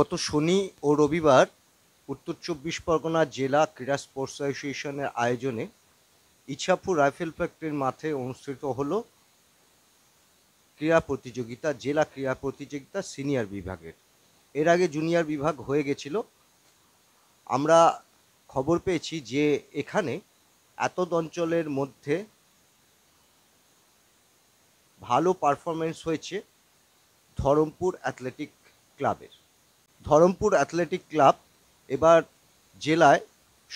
গত শনি ও রবিবার উত্তর চব্বিশ পরগনা জেলা ক্রীড়া স্পোর্টস অ্যাসোসিয়েশনের আয়োজনে ইছাপুর রাইফেল ফ্যাক্টরির মাঠে অনুষ্ঠিত হলো ক্রীড়া প্রতিযোগিতা জেলা ক্রীড়া প্রতিযোগিতা সিনিয়র বিভাগের এর আগে জুনিয়র বিভাগ হয়ে গেছিল আমরা খবর পেয়েছি যে এখানে এত অঞ্চলের মধ্যে ভালো পারফরমেন্স হয়েছে ধরমপুর অ্যাথলেটিক ক্লাবের ধরমপুর অ্যাথলেটিক ক্লাব এবার জেলায়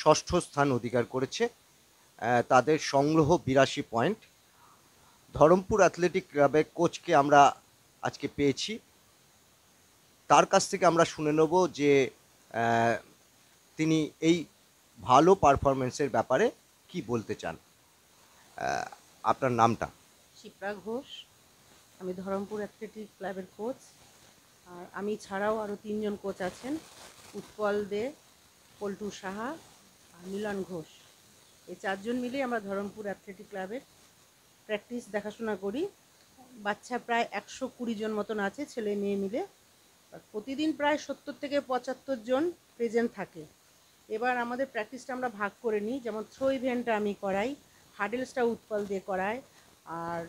ষষ্ঠ স্থান অধিকার করেছে তাদের সংগ্রহ বিরাশি পয়েন্ট ধরমপুর অ্যাথলেটিক ক্লাবের কোচকে আমরা আজকে পেয়েছি তার কাছ থেকে আমরা শুনে নেব যে তিনি এই ভালো পারফরমেন্সের ব্যাপারে কি বলতে চান আপনার নামটা শিপ্রা ঘোষ আমি ধরমপুর অ্যাথলেটিক ক্লাবের কোচ আর আমি ছাড়াও আরও তিনজন কোচ আছেন উৎপল দে পল্টু সাহা আর মিলন ঘোষ এই চারজন মিলে আমরা ধরমপুর অ্যাথলেটিক ক্লাবের প্র্যাকটিস দেখাশোনা করি বাচ্চা প্রায় একশো কুড়ি জন মতন আছে ছেলে মেয়ে মিলে প্রতিদিন প্রায় সত্তর থেকে পঁচাত্তর জন প্রেজেন্ট থাকে এবার আমাদের প্র্যাকটিসটা আমরা ভাগ করে নিই যেমন থ্রো ইভেন্টটা আমি করাই হার্ডেলসটা উৎপল দিয়ে করায় আর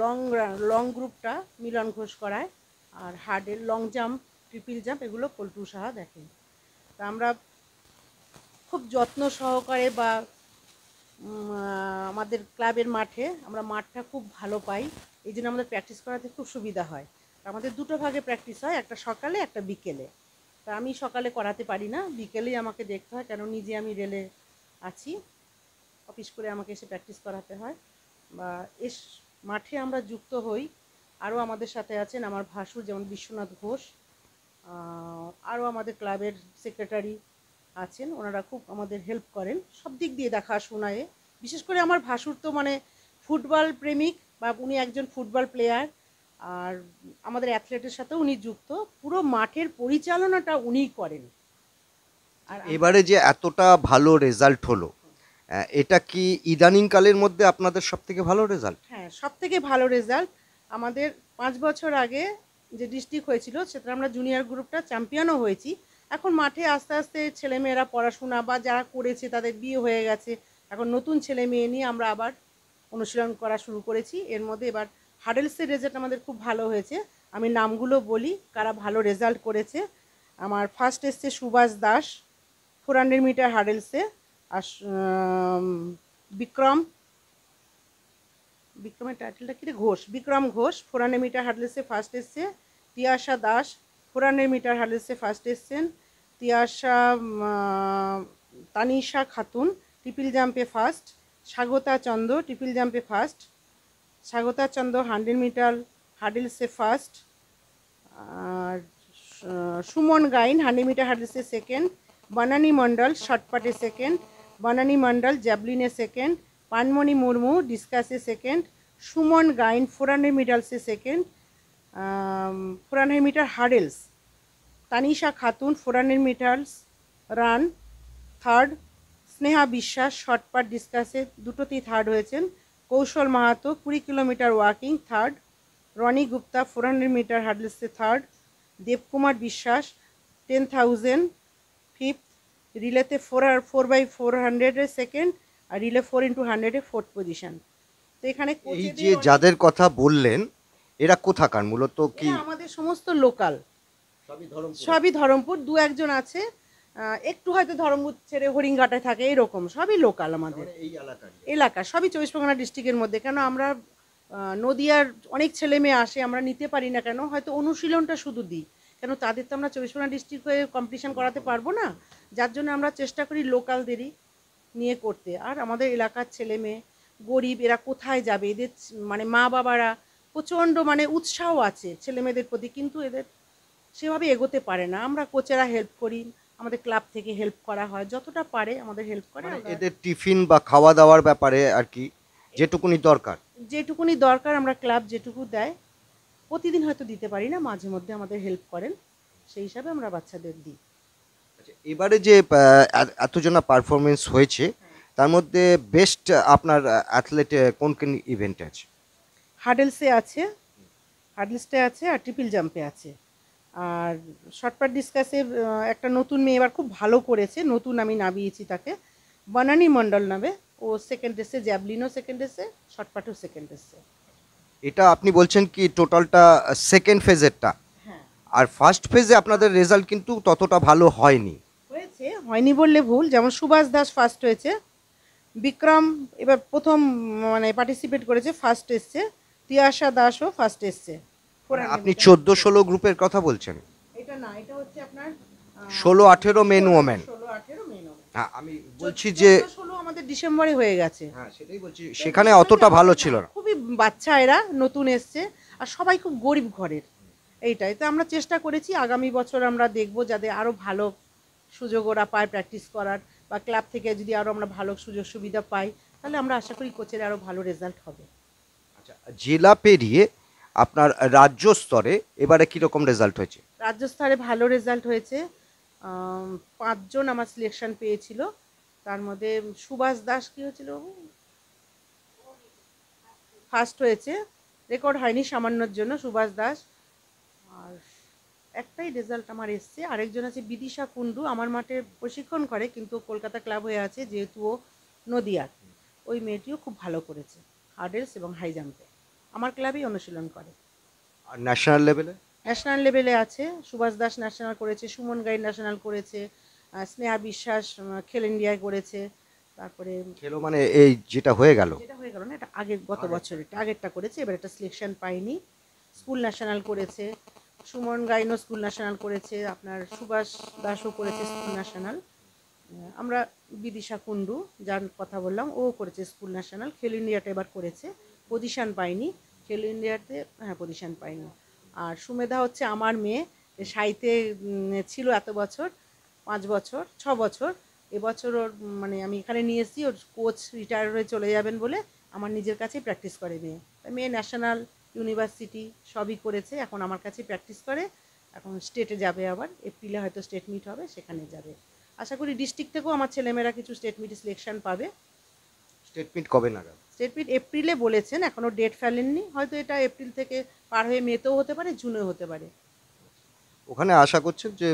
লং লং গ্রুপটা মিলন ঘোষ করায় আর হার্ডের লং জাম্প ট্রিপিল জাম্প এগুলো পল্টু সাহা দেখেন তা আমরা খুব যত্ন সহকারে বা আমাদের ক্লাবের মাঠে আমরা মাঠটা খুব ভালো পাই এই জন্য আমাদের প্র্যাকটিস করাতে খুব সুবিধা হয় আমাদের দুটো ভাগে প্র্যাকটিস হয় একটা সকালে একটা বিকেলে তা আমি সকালে করাতে পারি না বিকেলেই আমাকে দেখতে হয় কেন নিজে আমি রেলে আছি অফিস করে আমাকে এসে প্র্যাকটিস করাতে হয় বা এস মাঠে আমরা যুক্ত হই আরও আমাদের সাথে আছেন আমার ভাসুর যেমন বিশ্বনাথ ঘোষ আরও আমাদের ক্লাবের সেক্রেটারি আছেন ওনারা খুব আমাদের হেল্প করেন সব দিক দিয়ে দেখা শোনায় বিশেষ করে আমার ভাসুর তো মানে ফুটবল প্রেমিক বা উনি একজন ফুটবল প্লেয়ার আর আমাদের অ্যাথলেটের সাথে উনি যুক্ত পুরো মাঠের পরিচালনাটা উনি করেন আর এবারে যে এতটা ভালো রেজাল্ট হলো এটা কি ইদানিংকালের মধ্যে আপনাদের সব থেকে ভালো রেজাল্ট হ্যাঁ সব থেকে ভালো রেজাল্ট আমাদের পাঁচ বছর আগে যে ডিস্ট্রিক্ট হয়েছিল সেটা আমরা জুনিয়র গ্রুপটা চ্যাম্পিয়নও হয়েছি এখন মাঠে আস্তে আস্তে ছেলেমেয়েরা পড়াশোনা বা যারা করেছে তাদের বিয়ে হয়ে গেছে এখন নতুন ছেলে মেয়ে নিয়ে আমরা আবার অনুশীলন করা শুরু করেছি এর মধ্যে এবার হাডেলসের রেজাল্ট আমাদের খুব ভালো হয়েছে আমি নামগুলো বলি কারা ভালো রেজাল্ট করেছে আমার ফার্স্ট এসছে Subhash Das four hundred metre হাডেলসে আর বিক্রম বিক্রমের টাইটেলটা কি ঘোষ বিক্রম ঘোষ ফোরানে মিটার হার্ডলেসে ফার্স্ট এসছে তিয়াশা দাস ফোরানে মিটার হার্ডলেসে ফার্স্ট এসছেন তিয়াশা তানিশা খাতুন টিপিল জাম্পে ফার্স্ট স্বাগতা চন্দ টিপিল জাম্পে first Swagata Chanda hundred metre হার্ডেলসে ফার্স্ট আর সুমন গাইন হান্ড্রেড মিটার হার্ডেলসে সেকেন্ড বানানি মন্ডল শর্টপাটে সেকেন্ড বানানি মন্ডল জ্যাভলিনে সেকেন্ড পানমণি মুর্মু ডিসকাসে second Suman Gain four hundred মিটার্সে second four hundred metre hurdles Tanisha Khatun four hundred metres run third Sneha Biswas shot put ডিসকাসে দুটোতেই থার্ড হয়েছেন কৌশল মাহাতো কুড়ি kilometre walking third Roni Gupta four hundred metre হার্ডেলসে third Debkumar Biswas ten thousand fifth রিলেতে ফোর ফোর বাই ফোর হান্ড্রেডের second আর relay four into হান্ড্রেডে fourth position তো এখানে এই যে যাদের কথা বললেন এরা কোথাকার মূলত কি আমাদের সমস্ত লোকাল সবই ধরমপুর দু একজন আছে একটু হয়তো ধরমপুর ছেড়ে হরিঙ্গাটায় থাকে এরকম সবই লোকাল আমাদের মানে এলাকা সবই চব্বিশ পরগনা ডিস্ট্রিক্টের মধ্যে কেন আমরা নদিয়ার অনেক ছেলে মেয়ে আসে আমরা নিতে পারি না কেন হয়তো অনুশীলনটা শুধু দিই কেন তাদের তো আমরা চব্বিশ পরগনা ডিস্ট্রিক্ট হয়ে কম্পিটিশান করাতে পারবো না যার জন্য আমরা চেষ্টা করি লোকালদেরই নিয়ে করতে আর আমাদের এলাকার ছেলে মেয়ে গরিব এরা কোথায় যাবে এদের মানে মা বাবারা প্রচণ্ড মানে উৎসাহ আছে ছেলে মেয়েদের প্রতি কিন্তু এদের সেভাবে এগোতে পারে না আমরা কোচেরা হেল্প করি আমাদের ক্লাব থেকে হেল্প করা হয় যতটা পারে আমাদের হেল্প করে মানে এদের টিফিন বা খাওয়া দাওয়ার ব্যাপারে আর কি যেটুকুনি দরকার যেটুকুনি দরকার আমরা ক্লাব যেটুকু দেয় প্রতিদিন হয়তো দিতে পারি না মাঝে মধ্যে আমাদের হেল্প করেন সেই হিসাবে আমরা বাচ্চাদের দিই এবারে যে এতজনা পারফরমেন্স হয়েছে তার মধ্যে বেস্ট আপনার অ্যাথলেট কোন কোন ইভেন্ট আছে হার্ডেলসে আছে হার্ডেলসে আছে আর ট্রিপল জাম্পে আছে আর শর্টপাট ডিসকাসে একটা নতুন মেয়ে এবার খুব ভালো করেছে নতুন আমি নামিয়েছি তাকে বানানি মন্ডল নামে ও সেকেন্ড রেসে জ্যাভলিনও সেকেন্ড রেসে শর্টপাটও সেকেন্ড রেসে এটা আপনি বলছেন কি টোটালটা সেকেন্ড ফেজেরটা আর ফার্স্ট ফেজে আপনাদের রেজাল্ট কিন্তু ততটা ভালো হয়নি থেকে হয়নি বললে ভুল যেমন সুভাষ দাস ফার্স্ট হয়েছে বিক্রম এবার প্রথম মানে পার্টিসিপেট করেছে ফার্স্ট এসছে তিয়াশা দাসও ফার্স্ট এসছে মানে আপনি চোদ্দ ষোলো গ্রুপের কথা বলছেন এটা না এটা হচ্ছে আপনার ষোলো আঠেরো মেন ওমেন হ্যাঁ আমি বলছি যে ষোলো আমাদের ডিসেম্বরে হয়ে গেছে হ্যাঁ সেটাই বলছি সেখানে অতটা ভালো ছিল না খুবই বাচ্চা এরা নতুন এসছে আর সবাই খুব গরিব ঘরের এইটাই তো আমরা চেষ্টা করেছি আগামী বছর আমরা দেখব যাদের আরো ভালো সুযোগ ওরা পায় প্র্যাকটিস করার বা ক্লাব থেকে যদি আরও আমরা ভালো সুযোগ সুবিধা পাই তাহলে আমরা আশা করি কোচের আরও ভালো রেজাল্ট হবে আচ্ছা জেলা পেরিয়ে আপনার রাজ্য স্তরে এবারে কীরকম রেজাল্ট হয়েছে রাজ্য স্তরে ভালো রেজাল্ট হয়েছে পাঁচজন আমার সিলেকশন পেয়েছিল তার মধ্যে সুভাষ দাস কী হয়েছিল ফার্স্ট হয়েছে রেকর্ড হয়নি সামান্যর জন্য সুভাষ দাস আর একটাই রেজাল্ট আমার এসছে আরেকজন আছে বিদিশা কুণ্ডু আমার মাঠে প্রশিক্ষণ করে কিন্তু কলকাতা ক্লাব হয়ে আছে যেহেতু ও নদিয়ার ওই মেয়েটিও খুব ভালো করেছে হার্ডেলস এবং হাই জাম্পে আমার ক্লাবেই অনুশীলন করে আর ন্যাশনাল লেভেলে ন্যাশনাল লেভেলে আছে সুভাষ দাস ন্যাশনাল করেছে সুমন গাই ন্যাশনাল করেছে স্নেহা বিশ্বাস খেল ইন্ডিয়ায় করেছে তারপরে খেলো মানে এই যেটা হয়ে গেল যেটা হয়ে গেল না এটা আগের গত বছর এটা আগেরটা করেছে এবার একটা সিলেকশন পাইনি স্কুল ন্যাশনাল করেছে সুমন গাইনো স্কুল ন্যাশনাল করেছে আপনার সুভাষ দাসও করেছে স্কুল ন্যাশনাল আমরা বিদিশা কুণ্ডু যার কথা বললাম ও করেছে স্কুল ন্যাশনাল খেল ইন্ডিয়াতে এবার করেছে পজিশান পাইনি খেল ইন্ডিয়াতে হ্যাঁ পজিশান পাইনি আর সুমেধা হচ্ছে আমার মেয়ে সাইতে ছিল এত বছর পাঁচ বছর ছ বছর এবছর ওর মানে আমি এখানে নিয়ে এসেছি ওর কোচ রিটায়ার হয়ে চলে যাবেন বলে আমার নিজের কাছেই প্র্যাকটিস করে মেয়ে মেয়ে ন্যাশনাল ইউনিভার্সিটি সবই করেছে এখন আমার কাছে প্র্যাকটিস করে এখন স্টেটে যাবে আবার এপ্রিলে হয়তো স্টেট মিট হবে সেখানে যাবে আশা করি ডিস্ট্রিক্ট থেকেও আমার ছেলেমেয়েরা কিছু স্টেট মিটে সিলেকশন পাবে স্টেট মিট কবে নাগাদ স্টেট মিট এপ্রিলে বলেছেন এখনও ডেট ফেলেননি হয়তো এটা এপ্রিল থেকে পার হয়ে মেতেও হতে পারে জুনেও হতে পারে ওখানে আশা করছেন যে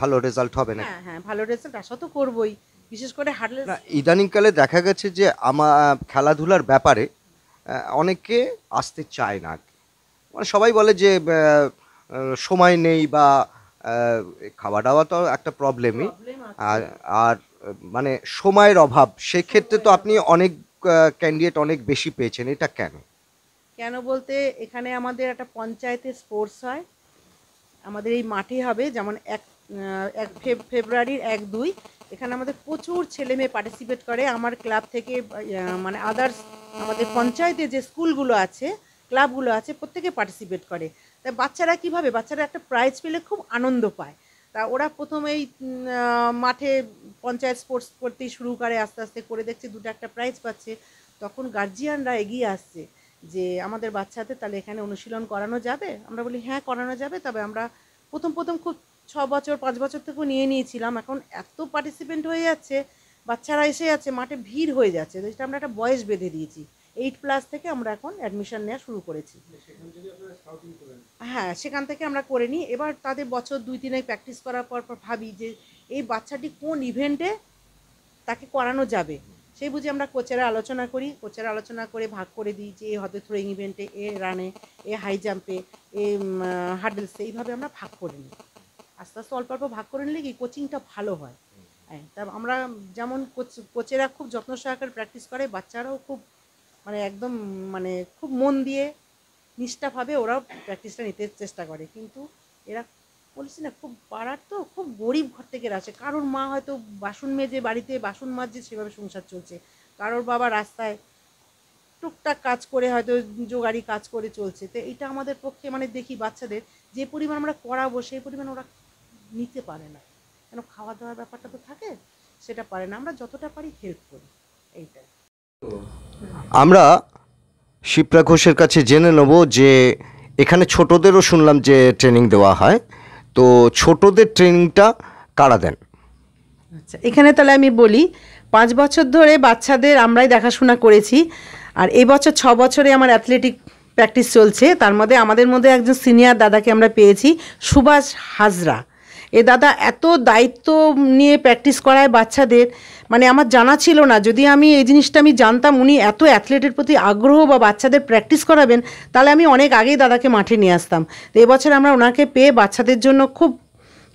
ভালো রেজাল্ট হবে না হ্যাঁ হ্যাঁ ভালো রেজাল্ট আশা তো করবই বিশেষ করে হারলে ইদানিংকালে দেখা গেছে যে আমার খেলাধুলার ব্যাপারে অনেকে আসতে চায় না মানে সবাই বলে যে সময় নেই বা খাওয়া দাওয়া তো একটা প্রবলেমই আর আর মানে সময়ের অভাব সেক্ষেত্রে তো আপনি অনেক ক্যান্ডিডেট অনেক বেশি পেয়েছেন এটা কেন কেন বলতে এখানে আমাদের একটা পঞ্চায়েতে স্পোর্টস হয় আমাদের এই মাঠে হবে যেমন এক এক ফেব্রুয়ারির এক দুই এখানে আমাদের প্রচুর ছেলে মেয়ে পার্টিসিপেট করে আমার ক্লাব থেকে মানে আদার্স আমাদের পঞ্চায়েতে যে স্কুলগুলো আছে ক্লাবগুলো আছে প্রত্যেকে পার্টিসিপেট করে তা বাচ্চারা কিভাবে বাচ্চারা একটা প্রাইজ পেলে খুব আনন্দ পায় তা ওরা প্রথমেই মাঠে পঞ্চায়েত স্পোর্টস করতেই শুরু করে আস্তে আস্তে করে দেখছে দুটো একটা প্রাইজ পাচ্ছে তখন গার্জিয়ানরা এগিয়ে আসছে যে আমাদের বাচ্চাদের তাহলে এখানে অনুশীলন করানো যাবে আমরা বলি হ্যাঁ করানো যাবে তবে আমরা প্রথম প্রথম খুব ছ বছর পাঁচ বছর থেকেও নিয়ে নিয়েছিলাম এখন এত পার্টিসিপেন্ট হয়ে যাচ্ছে বাচ্চারা এসে যাচ্ছে মাঠে ভিড় হয়ে যাচ্ছে তো সেটা আমরা একটা বয়স বেঁধে দিয়েছি এইট প্লাস থেকে আমরা এখন অ্যাডমিশন নেওয়া শুরু করেছি মানে হ্যাঁ সেখান থেকে আমরা করে নিই এবার তাদের বছর দুই তিন প্র্যাকটিস করার পর পর ভাবি যে এই বাচ্চাটি কোন ইভেন্টে তাকে করানো যাবে সেই বুঝে আমরা কোচেরা আলোচনা করি কোচেরা আলোচনা করে ভাগ করে দিই যে এ হয়তো থ্রোয়িং ইভেন্টে এ রানে এ হাই জাম্পে এ হার্ডেলসে এইভাবে আমরা ভাগ করে নিই আস্তে আস্তে অল্প অল্প ভাগ করে নিলে কি কোচিংটা ভালো হয় হ্যাঁ তা আমরা যেমন কোচ কোচেরা খুব যত্ন সহকারে প্র্যাকটিস করে বাচ্চারাও খুব মানে একদম মানে খুব মন দিয়ে নিষ্ঠাভাবে ওরাও প্র্যাকটিসটা নিতে চেষ্টা করে কিন্তু এরা বলছি না খুব পাড়ার তো খুব গরিব ঘর থেকে আসে কারোর মা হয়তো বাসন মেজে বাড়িতে বাসন মাজে সেভাবে সংসার চলছে কারোর বাবা রাস্তায় টুকটাক কাজ করে হয়তো জোগাড়ি কাজ করে চলছে তো এটা আমাদের পক্ষে মানে দেখি বাচ্চাদের যে পরিমাণ আমরা করাবো সেই পরিমাণ ওরা নিতে পারে না কেন খাওয়া দাওয়ার ব্যাপারটা তো থাকে সেটা পারে না আমরা যতটা পারি হেল্প করি এইটা আমরা শিপ্রা ঘোষের কাছে জেনে নেব যে এখানে ছোটদেরও শুনলাম যে ট্রেনিং দেওয়া হয় তো ছোটদের ট্রেনিংটা কারা দেন আচ্ছা এখানে তাহলে আমি বলি পাঁচ বছর ধরে বাচ্চাদের আমরাই দেখাশোনা করেছি আর এই বছর ছ বছরে আমার অ্যাথলেটিক প্র্যাকটিস চলছে তার মধ্যে আমাদের মধ্যে একজন সিনিয়র দাদাকে আমরা পেয়েছি সুভাষ হাজরা এ দাদা এত দায়িত্ব নিয়ে প্র্যাকটিস করায় বাচ্চাদের মানে আমার জানা ছিল না যদি আমি এই জিনিসটা আমি জানতাম উনি এত অ্যাথলেটের প্রতি আগ্রহ বা বাচ্চাদের প্র্যাকটিস করাবেন তাহলে আমি অনেক আগেই দাদাকে মাঠে নিয়ে আসতাম তো এবছর আমরা ওনাকে পেয়ে বাচ্চাদের জন্য খুব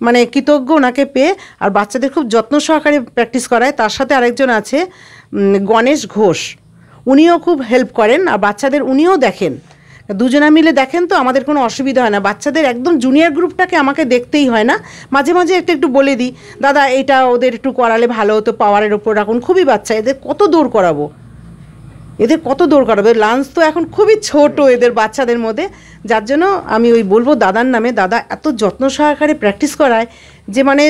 মানে কৃতজ্ঞ ওনাকে পেয়ে আর বাচ্চাদের খুব যত্ন সহকারে প্র্যাকটিস করায় তার সাথে আরেকজন আছে গণেশ ঘোষ উনিও খুব হেল্প করেন আর বাচ্চাদের উনিও দেখেন দুজনা মিলে দেখেন তো আমাদের কোনো অসুবিধা হয় না বাচ্চাদের একদম জুনিয়র গ্রুপটাকে আমাকে দেখতেই হয় না মাঝে মাঝে একটু একটু বলে দিই দাদা এটা ওদের একটু করালে ভালো হতো পাওয়ারের ওপর রাখুন খুবই বাচ্চা এদের কত দৌড় করাবো এদের কত দৌড় করাবো লাঞ্চ তো এখন খুবই ছোট এদের বাচ্চাদের মধ্যে যার জন্য আমি ওই বলবো দাদার নামে দাদা এত যত্ন সহকারে প্র্যাকটিস করায় যে মানে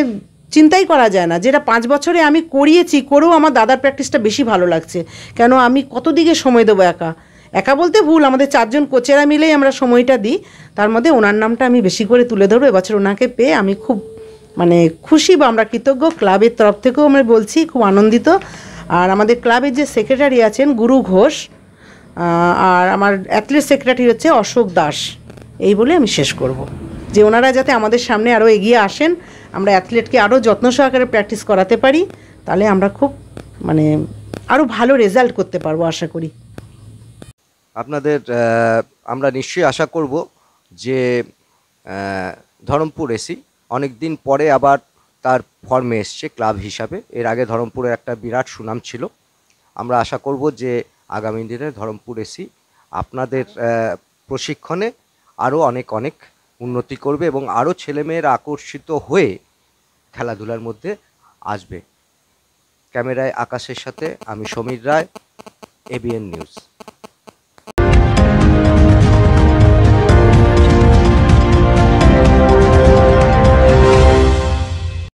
চিন্তাই করা যায় না যেটা পাঁচ বছরে আমি করিয়েছি করেও আমার দাদার প্র্যাকটিসটা বেশি ভালো লাগছে কেন আমি কত দিকে সময় দেবো একা একা বলতে ভুল আমাদের চারজন কোচেরা মিলেই আমরা সময়টা দিই তার মধ্যে ওনার নামটা আমি বেশি করে তুলে ধরবো এবছর ওনাকে পেয়ে আমি খুব মানে খুশি বা আমরা কৃতজ্ঞ ক্লাবের তরফ থেকেও আমরা বলছি খুব আনন্দিত আর আমাদের ক্লাবের যে সেক্রেটারি আছেন গুরু ঘোষ আর আমার অ্যাথলেট সেক্রেটারি হচ্ছে অশোক দাস এই বলে আমি শেষ করব। যে ওনারা যাতে আমাদের সামনে আরও এগিয়ে আসেন আমরা অ্যাথলেটকে আরও যত্ন সহকারে প্র্যাকটিস করাতে পারি তাহলে আমরা খুব মানে আরও ভালো রেজাল্ট করতে পারবো আশা করি আপনাদের আমরা নিশ্চয়ই আশা করব যে ধরমপুর এসি অনেক দিন পরে আবার তার ফর্মে এসছে ক্লাব হিসাবে এর আগে ধরমপুরের একটা বিরাট সুনাম ছিল আমরা আশা করব যে আগামী দিনে ধরমপুর এসি আপনাদের প্রশিক্ষণে আরও অনেক অনেক উন্নতি করবে এবং আরও ছেলেমেয়েরা আকর্ষিত হয়ে খেলাধুলার মধ্যে আসবে ক্যামেরায় আকাশের সাথে আমি সমীর রায় এবিএন নিউজ